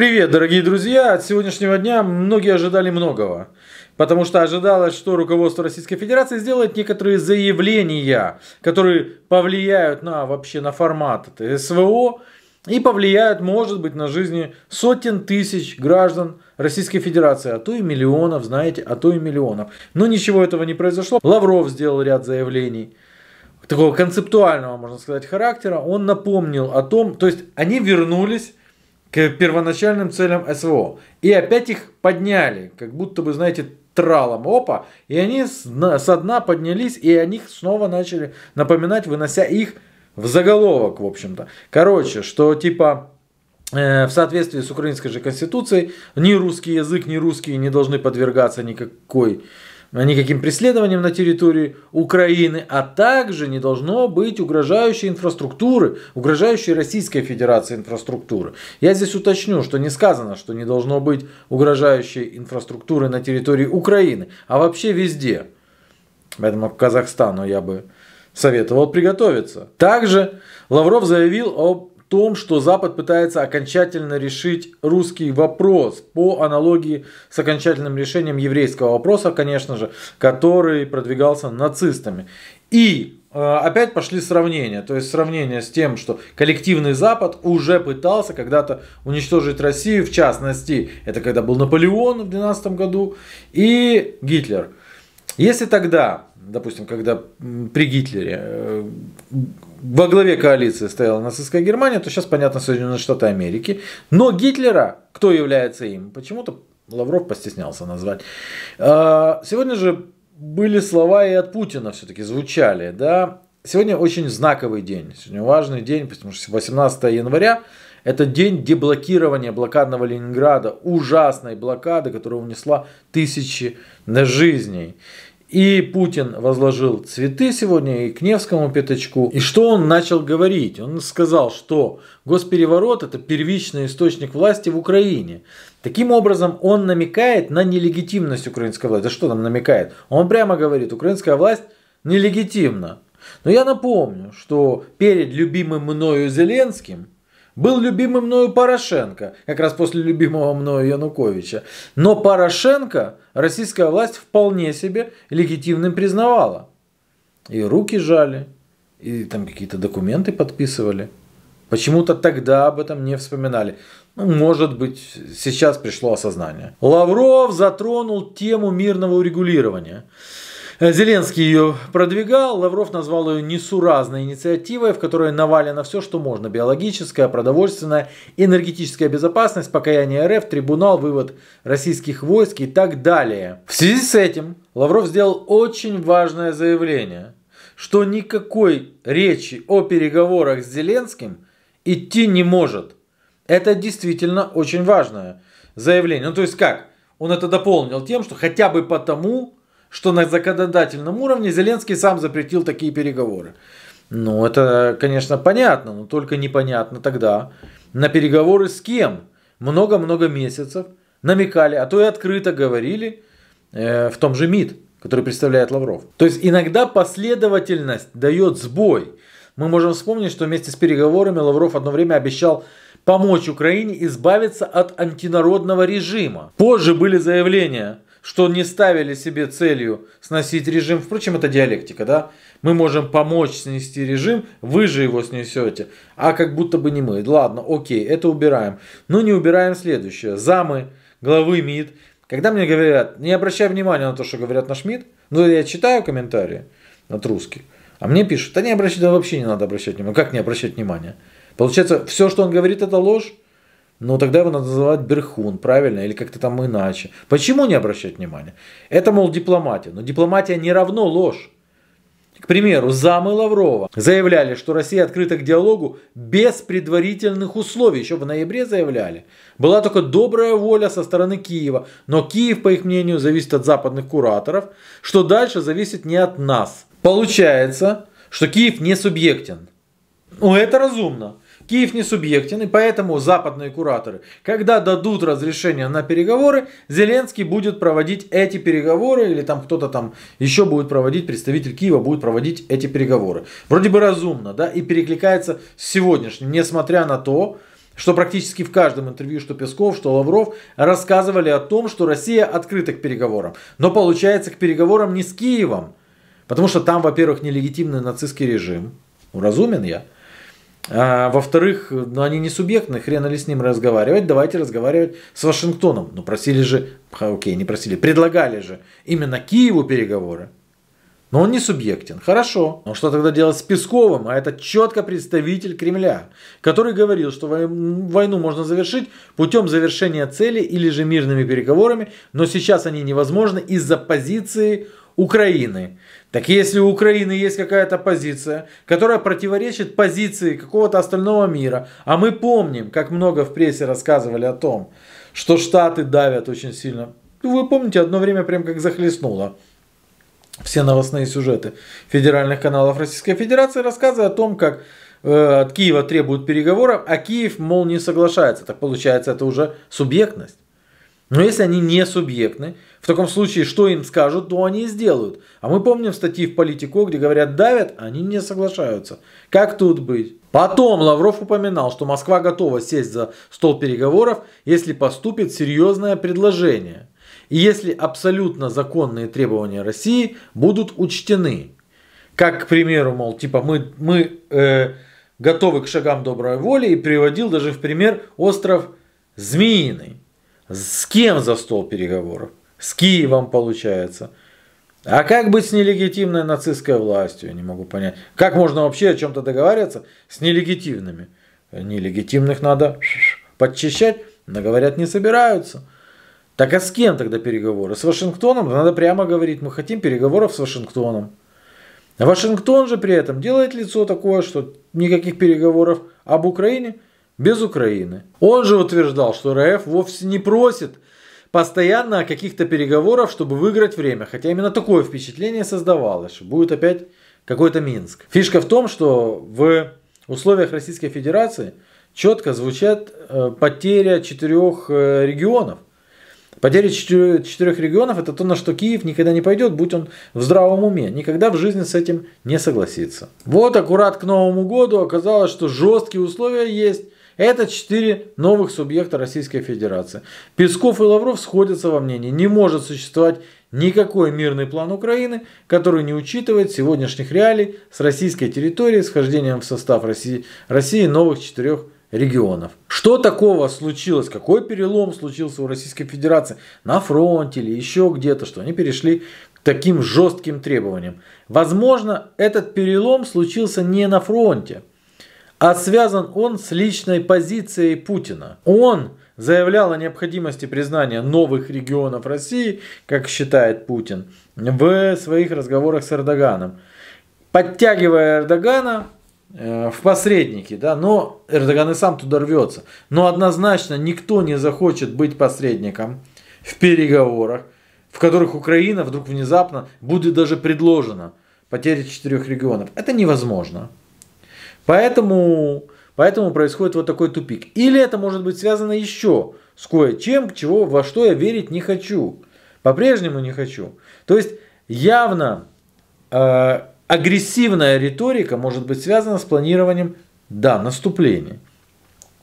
Привет, дорогие друзья! От сегодняшнего дня многие ожидали многого, потому что ожидалось, что руководство Российской Федерации сделает некоторые заявления, которые повлияют на вообще на формат СВО и повлияют, может быть, на жизни сотен тысяч граждан Российской Федерации, а то и миллионов, знаете, а то и миллионов. Но ничего этого не произошло. Лавров сделал ряд заявлений такого концептуального, можно сказать, характера. Он напомнил о том, то есть они вернулись к первоначальным целям СВО. И опять их подняли, как будто бы, знаете, тралом. Опа! И они с дна поднялись, и о них снова начали напоминать, вынося их в заголовок, в общем-то. Короче, что типа э, в соответствии с украинской же конституцией, ни русский язык, ни русские не должны подвергаться никакой никаким преследованием на территории Украины, а также не должно быть угрожающей инфраструктуры, угрожающей Российской Федерации инфраструктуры. Я здесь уточню, что не сказано, что не должно быть угрожающей инфраструктуры на территории Украины, а вообще везде. Поэтому к Казахстану я бы советовал приготовиться. Также Лавров заявил о том, что Запад пытается окончательно решить русский вопрос по аналогии с окончательным решением еврейского вопроса, конечно же, который продвигался нацистами. И э, опять пошли сравнения. То есть сравнение с тем, что коллективный Запад уже пытался когда-то уничтожить Россию, в частности, это когда был Наполеон в 12 году и Гитлер. Если тогда допустим, когда при Гитлере э, во главе коалиции стояла нацистская Германия, то сейчас, понятно, Соединенные Штаты Америки. Но Гитлера, кто является им, почему-то Лавров постеснялся назвать. А, сегодня же были слова и от Путина все-таки звучали, да. Сегодня очень знаковый день, сегодня важный день, потому что 18 января это день деблокирования блокадного Ленинграда, ужасной блокады, которая унесла тысячи на жизней. И Путин возложил цветы сегодня и к Невскому пятачку. И что он начал говорить? Он сказал, что госпереворот – это первичный источник власти в Украине. Таким образом, он намекает на нелегитимность украинской власти. Да что там намекает? Он прямо говорит, украинская власть нелегитимна. Но я напомню, что перед любимым мною Зеленским – был любимый мною Порошенко, как раз после любимого мною Януковича. Но Порошенко российская власть вполне себе легитимным признавала. И руки жали, и там какие-то документы подписывали. Почему-то тогда об этом не вспоминали. Ну, может быть, сейчас пришло осознание. Лавров затронул тему мирного урегулирования. Зеленский ее продвигал, Лавров назвал ее несуразной инициативой, в которой навалено все, что можно. Биологическая, продовольственная, энергетическая безопасность, покаяние РФ, трибунал, вывод российских войск и так далее. В связи с этим Лавров сделал очень важное заявление, что никакой речи о переговорах с Зеленским идти не может. Это действительно очень важное заявление. Ну то есть как? Он это дополнил тем, что хотя бы потому, что на законодательном уровне Зеленский сам запретил такие переговоры. Ну, это, конечно, понятно, но только непонятно тогда. На переговоры с кем? Много-много месяцев намекали, а то и открыто говорили э, в том же МИД, который представляет Лавров. То есть иногда последовательность дает сбой. Мы можем вспомнить, что вместе с переговорами Лавров одно время обещал помочь Украине избавиться от антинародного режима. Позже были заявления – что не ставили себе целью сносить режим. Впрочем, это диалектика, да? Мы можем помочь снести режим, вы же его снесете. А как будто бы не мы. Ладно, окей, это убираем. Но не убираем следующее. Замы главы МИД. Когда мне говорят, не обращай внимания на то, что говорят наш МИД, ну я читаю комментарии от русских, а мне пишут, да не обращай, да вообще не надо обращать внимания. Как не обращать внимания? Получается, все, что он говорит, это ложь? но тогда его надо называть Берхун, правильно, или как-то там иначе. Почему не обращать внимания? Это, мол, дипломатия. Но дипломатия не равно ложь. К примеру, замы Лаврова заявляли, что Россия открыта к диалогу без предварительных условий. Еще в ноябре заявляли. Была только добрая воля со стороны Киева. Но Киев, по их мнению, зависит от западных кураторов, что дальше зависит не от нас. Получается, что Киев не субъектен. Ну, это разумно. Киев не субъектен, и поэтому западные кураторы, когда дадут разрешение на переговоры, Зеленский будет проводить эти переговоры, или там кто-то там еще будет проводить, представитель Киева будет проводить эти переговоры. Вроде бы разумно, да, и перекликается с сегодняшним, несмотря на то, что практически в каждом интервью, что Песков, что Лавров, рассказывали о том, что Россия открыта к переговорам. Но получается к переговорам не с Киевом, потому что там, во-первых, нелегитимный нацистский режим, ну, разумен я, а, во-вторых, ну они не субъектны, хрена ли с ним разговаривать, давайте разговаривать с Вашингтоном. Ну просили же, а, окей, не просили, предлагали же именно Киеву переговоры. Но он не субъектен. Хорошо. Но что тогда делать с Песковым? А это четко представитель Кремля, который говорил, что войну можно завершить путем завершения цели или же мирными переговорами, но сейчас они невозможны из-за позиции Украины. Так если у Украины есть какая-то позиция, которая противоречит позиции какого-то остального мира, а мы помним, как много в прессе рассказывали о том, что Штаты давят очень сильно. Вы помните, одно время прям как захлестнуло все новостные сюжеты федеральных каналов Российской Федерации, рассказывая о том, как э, от Киева требуют переговоров, а Киев, мол, не соглашается. Так получается, это уже субъектность. Но если они не субъектны, в таком случае, что им скажут, то они и сделают. А мы помним статьи в «Политико», где говорят «давят», они не соглашаются. Как тут быть? Потом Лавров упоминал, что Москва готова сесть за стол переговоров, если поступит серьезное предложение. И если абсолютно законные требования России будут учтены. Как, к примеру, мол, типа мы, мы э, готовы к шагам доброй воли и приводил даже в пример остров Змеиный. С кем за стол переговоров? С Киевом получается. А как быть с нелегитимной нацистской властью, я не могу понять. Как можно вообще о чем-то договариваться с нелегитимными? Нелегитимных надо подчищать, но говорят не собираются. Так а с кем тогда переговоры? С Вашингтоном? Надо прямо говорить, мы хотим переговоров с Вашингтоном. Вашингтон же при этом делает лицо такое, что никаких переговоров об Украине без Украины. Он же утверждал, что РФ вовсе не просит постоянно каких-то переговоров, чтобы выиграть время. Хотя именно такое впечатление создавалось, что будет опять какой-то Минск. Фишка в том, что в условиях Российской Федерации четко звучат э, потеря четырех э, регионов. Потеря четырех регионов это то, на что Киев никогда не пойдет, будь он в здравом уме. Никогда в жизни с этим не согласится. Вот аккурат к Новому году оказалось, что жесткие условия есть. Это четыре новых субъекта Российской Федерации. Песков и Лавров сходятся во мнении. Не может существовать никакой мирный план Украины, который не учитывает сегодняшних реалий с российской территорией, с вхождением в состав России, России новых четырех регионов. Что такого случилось? Какой перелом случился у Российской Федерации на фронте или еще где-то, что они перешли к таким жестким требованиям? Возможно, этот перелом случился не на фронте – а связан он с личной позицией Путина. Он заявлял о необходимости признания новых регионов России, как считает Путин, в своих разговорах с Эрдоганом, подтягивая Эрдогана э, в посредники, да, но Эрдоган и сам туда рвется. Но однозначно никто не захочет быть посредником в переговорах, в которых Украина вдруг внезапно будет даже предложена потерять четырех регионов. Это невозможно. Поэтому, поэтому происходит вот такой тупик. Или это может быть связано еще с кое-чем, чего, во что я верить не хочу. По-прежнему не хочу. То есть явно э, агрессивная риторика может быть связана с планированием, да, наступления.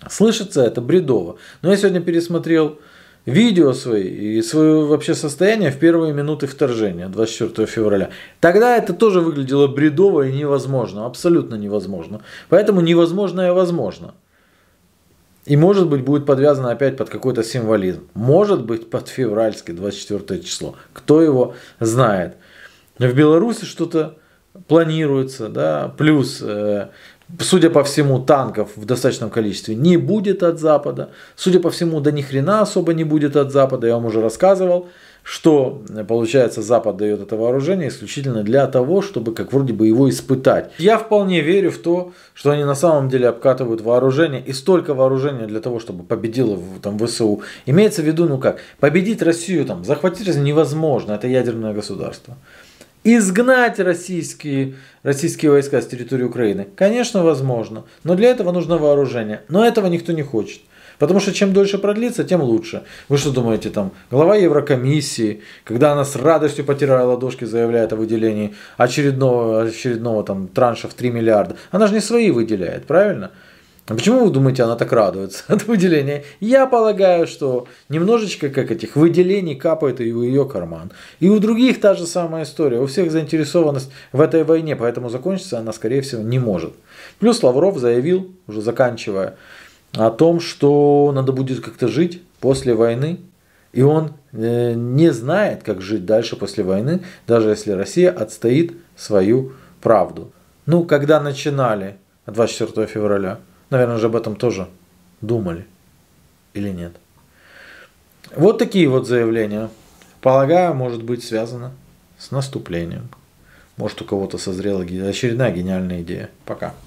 Слышится это бредово. Но я сегодня пересмотрел видео свои и свое вообще состояние в первые минуты вторжения 24 февраля. Тогда это тоже выглядело бредово и невозможно, абсолютно невозможно. Поэтому невозможное возможно. И может быть будет подвязано опять под какой-то символизм. Может быть под февральский 24 число. Кто его знает. В Беларуси что-то планируется, да, плюс э, судя по всему, танков в достаточном количестве не будет от Запада. Судя по всему, да ни хрена особо не будет от Запада. Я вам уже рассказывал, что, э, получается, Запад дает это вооружение исключительно для того, чтобы как вроде бы его испытать. Я вполне верю в то, что они на самом деле обкатывают вооружение и столько вооружения для того, чтобы победило там ВСУ. Имеется в виду, ну как, победить Россию там, захватить невозможно, это ядерное государство изгнать российские, российские войска с территории Украины? Конечно, возможно. Но для этого нужно вооружение. Но этого никто не хочет. Потому что чем дольше продлится, тем лучше. Вы что думаете, там, глава Еврокомиссии, когда она с радостью, потирая ладошки, заявляет о выделении очередного, очередного там, транша в 3 миллиарда, она же не свои выделяет, правильно? А почему вы думаете, она так радуется от выделения? Я полагаю, что немножечко как этих выделений капает и в ее карман. И у других та же самая история. У всех заинтересованность в этой войне, поэтому закончиться она, скорее всего, не может. Плюс Лавров заявил, уже заканчивая, о том, что надо будет как-то жить после войны. И он э, не знает, как жить дальше после войны, даже если Россия отстоит свою правду. Ну, когда начинали 24 февраля – наверное, же об этом тоже думали или нет. Вот такие вот заявления. Полагаю, может быть связано с наступлением. Может у кого-то созрела очередная гениальная идея. Пока.